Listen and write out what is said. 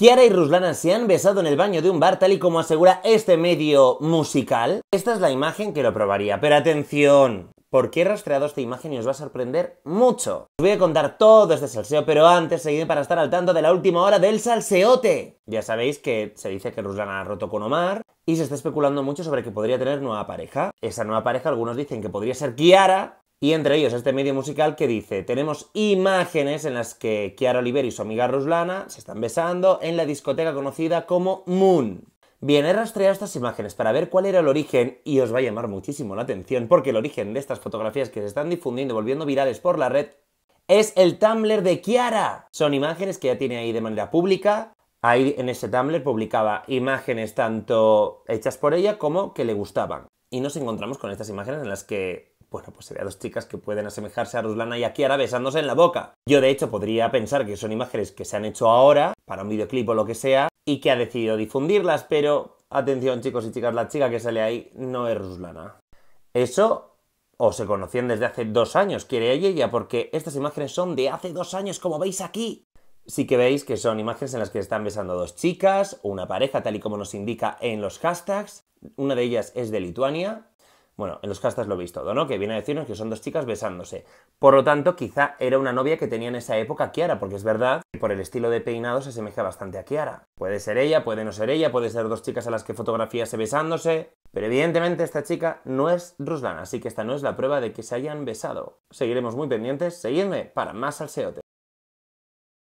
Kiara y Ruslana se han besado en el baño de un bar tal y como asegura este medio musical. Esta es la imagen que lo probaría, pero atención, porque he rastreado esta imagen y os va a sorprender mucho. Os voy a contar todo este salseo, pero antes seguid para estar al tanto de la última hora del salseote. Ya sabéis que se dice que Ruslana ha roto con Omar y se está especulando mucho sobre que podría tener nueva pareja. Esa nueva pareja algunos dicen que podría ser Kiara, y entre ellos este medio musical que dice, tenemos imágenes en las que Kiara Oliver y su amiga Ruslana se están besando en la discoteca conocida como Moon. Bien, he rastreado estas imágenes para ver cuál era el origen y os va a llamar muchísimo la atención porque el origen de estas fotografías que se están difundiendo y volviendo virales por la red es el Tumblr de Kiara. Son imágenes que ya tiene ahí de manera pública. Ahí en ese Tumblr publicaba imágenes tanto hechas por ella como que le gustaban. Y nos encontramos con estas imágenes en las que bueno, pues sería dos chicas que pueden asemejarse a Ruslana y a Kiara besándose en la boca. Yo de hecho podría pensar que son imágenes que se han hecho ahora, para un videoclip o lo que sea, y que ha decidido difundirlas, pero atención chicos y chicas, la chica que sale ahí no es Ruslana. Eso o se conocían desde hace dos años, quiere ella, ella, porque estas imágenes son de hace dos años, como veis aquí. Sí que veis que son imágenes en las que están besando dos chicas, una pareja, tal y como nos indica en los hashtags. Una de ellas es de Lituania, bueno, en los castas lo he todo, ¿no? Que viene a decirnos que son dos chicas besándose. Por lo tanto, quizá era una novia que tenía en esa época Kiara, porque es verdad que por el estilo de peinado se asemeja bastante a Kiara. Puede ser ella, puede no ser ella, puede ser dos chicas a las que fotografíase besándose. Pero evidentemente esta chica no es Ruslan, así que esta no es la prueba de que se hayan besado. Seguiremos muy pendientes, seguidme para más salseote.